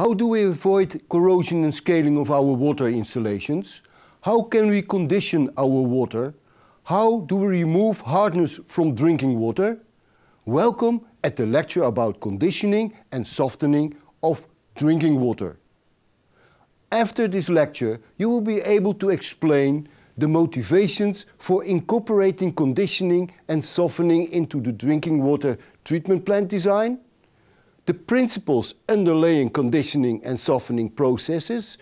How do we avoid corrosion and scaling of our water installations? How can we condition our water? How do we remove hardness from drinking water? Welcome at the lecture about conditioning and softening of drinking water. After this lecture, you will be able to explain the motivations for incorporating conditioning and softening into the drinking water treatment plant design, the principles underlying conditioning and softening processes,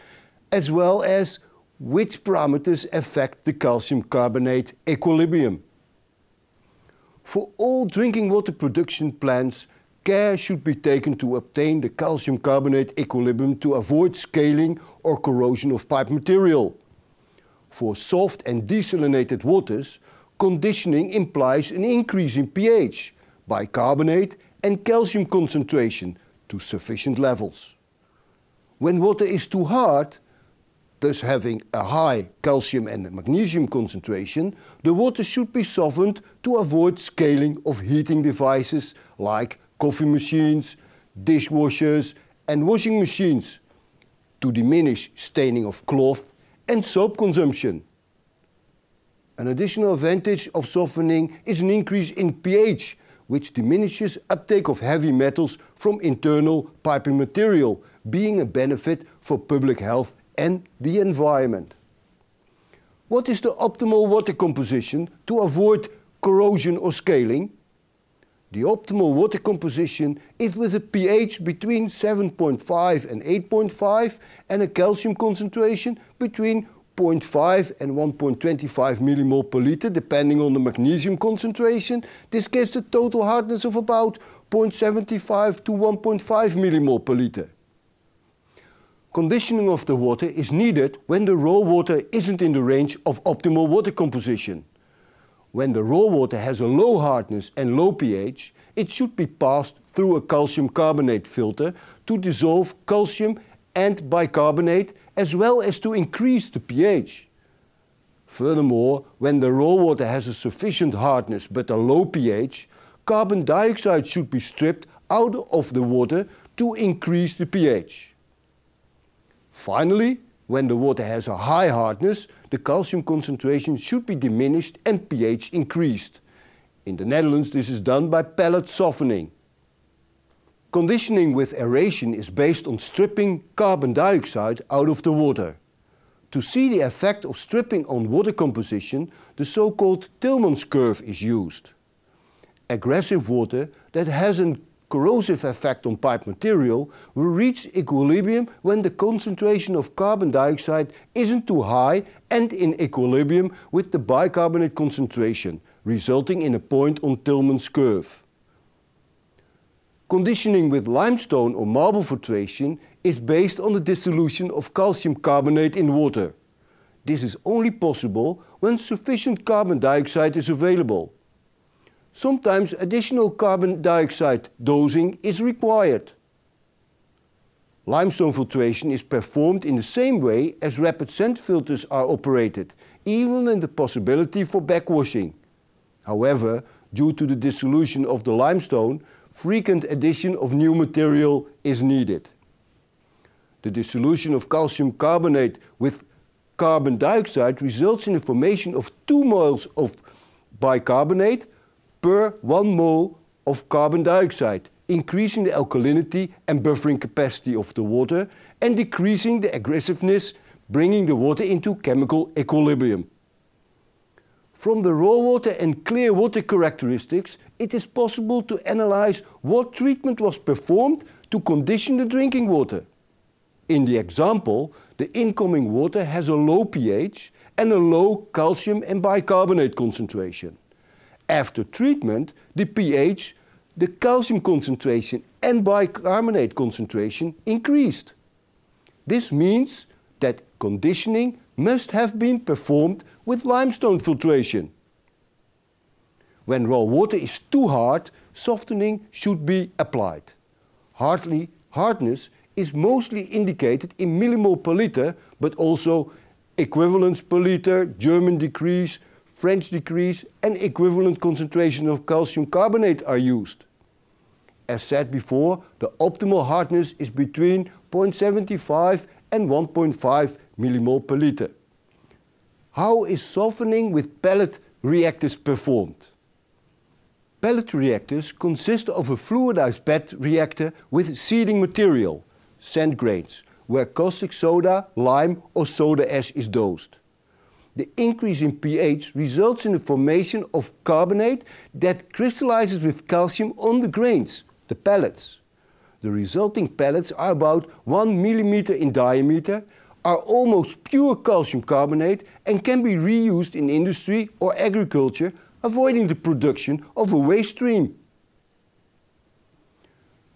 as well as which parameters affect the calcium carbonate equilibrium. For all drinking water production plants, care should be taken to obtain the calcium carbonate equilibrium to avoid scaling or corrosion of pipe material. For soft and desalinated waters, conditioning implies an increase in pH, bicarbonate and calcium concentration to sufficient levels. When water is too hard, thus having a high calcium and magnesium concentration, the water should be softened to avoid scaling of heating devices like coffee machines, dishwashers and washing machines to diminish staining of cloth and soap consumption. An additional advantage of softening is an increase in pH which diminishes uptake of heavy metals from internal piping material, being a benefit for public health and the environment. What is the optimal water composition to avoid corrosion or scaling? The optimal water composition is with a pH between 7.5 and 8.5 and a calcium concentration between 0.5 and 1.25 millimole per liter, depending on the magnesium concentration. This gives a total hardness of about 0.75 to 1.5 millimole per liter. Conditioning of the water is needed when the raw water isn't in the range of optimal water composition. When the raw water has a low hardness and low pH, it should be passed through a calcium carbonate filter to dissolve calcium and bicarbonate as well as to increase the pH. Furthermore, when the raw water has a sufficient hardness but a low pH, carbon dioxide should be stripped out of the water to increase the pH. Finally, when the water has a high hardness, the calcium concentration should be diminished and pH increased. In the Netherlands, this is done by pellet softening. Conditioning with aeration is based on stripping carbon dioxide out of the water. To see the effect of stripping on water composition, the so-called Tillman's curve is used. Aggressive water that has a corrosive effect on pipe material will reach equilibrium when the concentration of carbon dioxide isn't too high and in equilibrium with the bicarbonate concentration, resulting in a point on Tillman's curve. Conditioning with limestone or marble filtration is based on the dissolution of calcium carbonate in water. This is only possible when sufficient carbon dioxide is available. Sometimes additional carbon dioxide dosing is required. Limestone filtration is performed in the same way as rapid sand filters are operated, even in the possibility for backwashing. However, due to the dissolution of the limestone, frequent addition of new material is needed. The dissolution of calcium carbonate with carbon dioxide results in the formation of two moles of bicarbonate per one mole of carbon dioxide, increasing the alkalinity and buffering capacity of the water and decreasing the aggressiveness, bringing the water into chemical equilibrium from the raw water and clear water characteristics, it is possible to analyze what treatment was performed to condition the drinking water. In the example, the incoming water has a low pH and a low calcium and bicarbonate concentration. After treatment, the pH, the calcium concentration and bicarbonate concentration increased. This means that conditioning must have been performed with limestone filtration. When raw water is too hard, softening should be applied. Hardly, hardness is mostly indicated in millimol per liter, but also equivalents per liter, German degrees, French degrees and equivalent concentration of calcium carbonate are used. As said before, the optimal hardness is between 0.75 and 1.5 millimole per liter. How is softening with pellet reactors performed? Pellet reactors consist of a fluidized PET reactor with seeding material, sand grains, where caustic soda, lime or soda ash is dosed. The increase in pH results in the formation of carbonate that crystallizes with calcium on the grains, the pellets. The resulting pellets are about 1 millimeter in diameter, are almost pure calcium carbonate and can be reused in industry or agriculture, avoiding the production of a waste stream.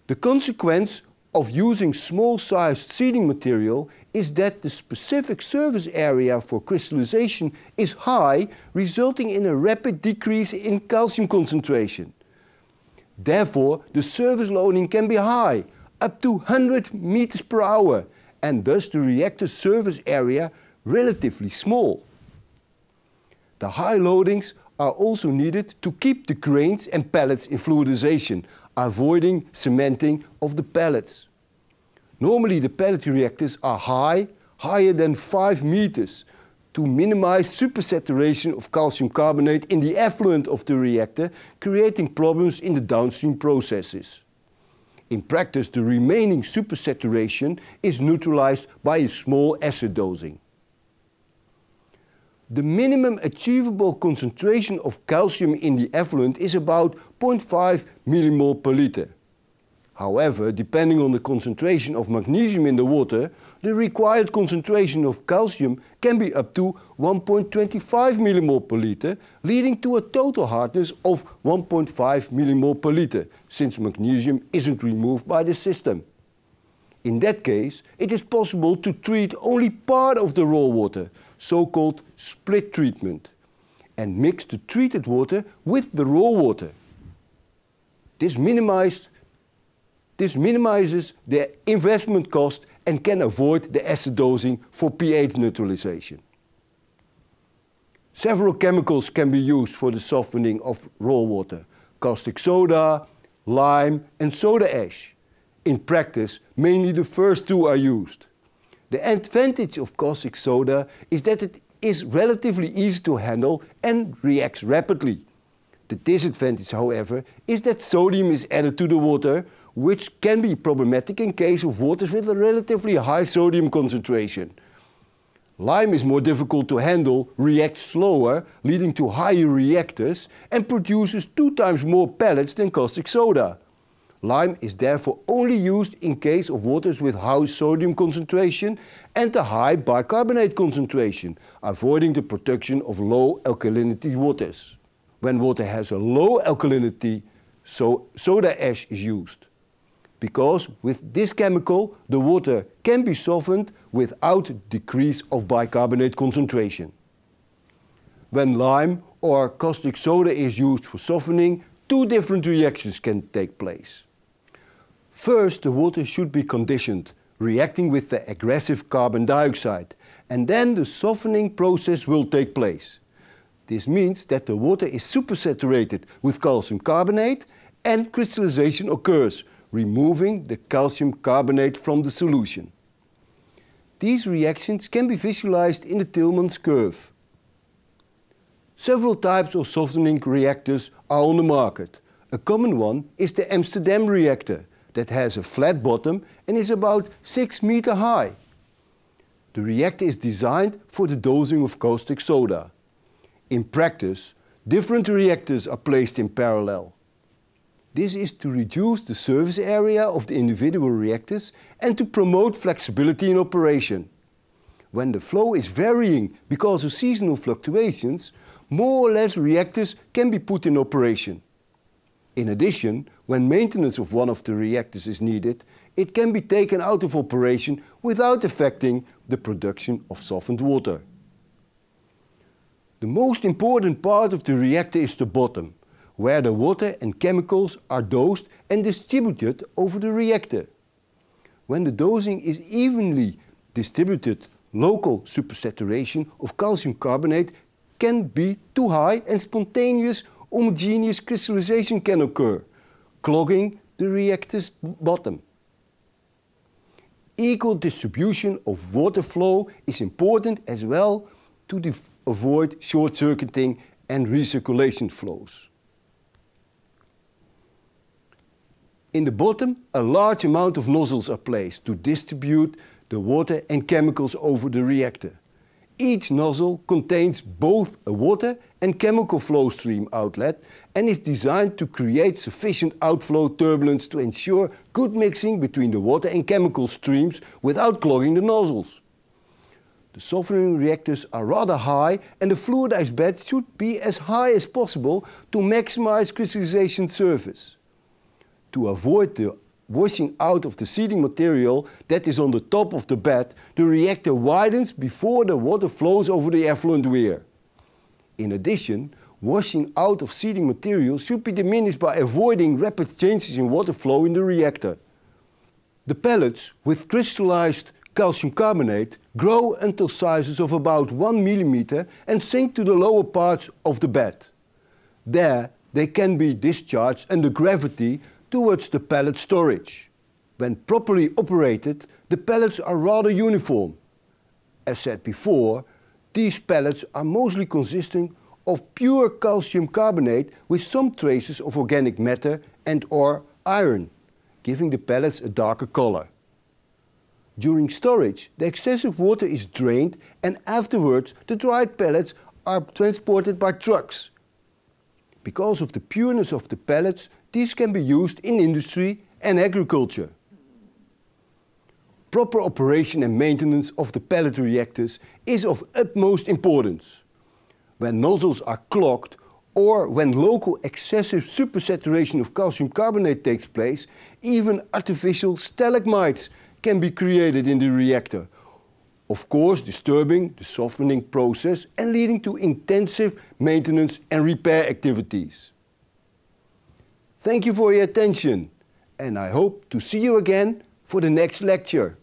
The consequence of using small-sized seeding material is that the specific surface area for crystallization is high, resulting in a rapid decrease in calcium concentration. Therefore, the surface loading can be high, up to 100 meters per hour, and thus the reactor surface area relatively small. The high loadings are also needed to keep the grains and pellets in fluidization, avoiding cementing of the pellets. Normally the pellet reactors are high, higher than 5 meters, to minimize supersaturation of calcium carbonate in the effluent of the reactor, creating problems in the downstream processes. In practice, the remaining supersaturation is neutralized by a small acid dosing. The minimum achievable concentration of calcium in the effluent is about 0.5 mmol per liter. However, depending on the concentration of magnesium in the water, the required concentration of calcium can be up to 1.25 mmol per liter, leading to a total hardness of 1.5 mmol per liter, since magnesium isn't removed by the system. In that case, it is possible to treat only part of the raw water, so-called split treatment, and mix the treated water with the raw water. This minimized this minimizes the investment cost and can avoid the acid dosing for pH neutralization. Several chemicals can be used for the softening of raw water. Caustic soda, lime and soda ash. In practice, mainly the first two are used. The advantage of caustic soda is that it is relatively easy to handle and reacts rapidly. The disadvantage, however, is that sodium is added to the water, which can be problematic in case of waters with a relatively high sodium concentration. Lime is more difficult to handle, reacts slower, leading to higher reactors and produces two times more pellets than caustic soda. Lime is therefore only used in case of waters with high sodium concentration and a high bicarbonate concentration, avoiding the production of low alkalinity waters. When water has a low alkalinity, so soda ash is used because with this chemical the water can be softened without decrease of bicarbonate concentration. When lime or caustic soda is used for softening, two different reactions can take place. First, the water should be conditioned, reacting with the aggressive carbon dioxide, and then the softening process will take place. This means that the water is supersaturated with calcium carbonate and crystallization occurs, removing the calcium carbonate from the solution. These reactions can be visualized in the Tillman's curve. Several types of softening reactors are on the market. A common one is the Amsterdam reactor that has a flat bottom and is about 6 meter high. The reactor is designed for the dosing of caustic soda. In practice, different reactors are placed in parallel. This is to reduce the surface area of the individual reactors and to promote flexibility in operation. When the flow is varying because of seasonal fluctuations, more or less reactors can be put in operation. In addition, when maintenance of one of the reactors is needed, it can be taken out of operation without affecting the production of softened water. The most important part of the reactor is the bottom, where the water and chemicals are dosed and distributed over the reactor. When the dosing is evenly distributed, local supersaturation of calcium carbonate can be too high and spontaneous homogeneous crystallization can occur, clogging the reactor's bottom. Equal distribution of water flow is important as well to avoid short-circuiting and recirculation flows. In the bottom, a large amount of nozzles are placed to distribute the water and chemicals over the reactor. Each nozzle contains both a water and chemical flow stream outlet and is designed to create sufficient outflow turbulence to ensure good mixing between the water and chemical streams without clogging the nozzles. The softening reactors are rather high and the fluidized bed should be as high as possible to maximize crystallization surface to avoid the washing out of the seeding material that is on the top of the bed, the reactor widens before the water flows over the effluent weir. In addition, washing out of seeding material should be diminished by avoiding rapid changes in water flow in the reactor. The pellets with crystallized calcium carbonate grow until sizes of about 1 millimeter and sink to the lower parts of the bed. There they can be discharged and the gravity towards the pellet storage. When properly operated, the pellets are rather uniform. As said before, these pellets are mostly consisting of pure calcium carbonate with some traces of organic matter and or iron, giving the pellets a darker color. During storage, the excessive water is drained and afterwards the dried pellets are transported by trucks. Because of the pureness of the pellets, these can be used in industry and agriculture. Proper operation and maintenance of the pellet reactors is of utmost importance. When nozzles are clogged or when local excessive supersaturation of calcium carbonate takes place, even artificial stalagmites can be created in the reactor. Of course, disturbing the softening process and leading to intensive maintenance and repair activities. Thank you for your attention and I hope to see you again for the next lecture.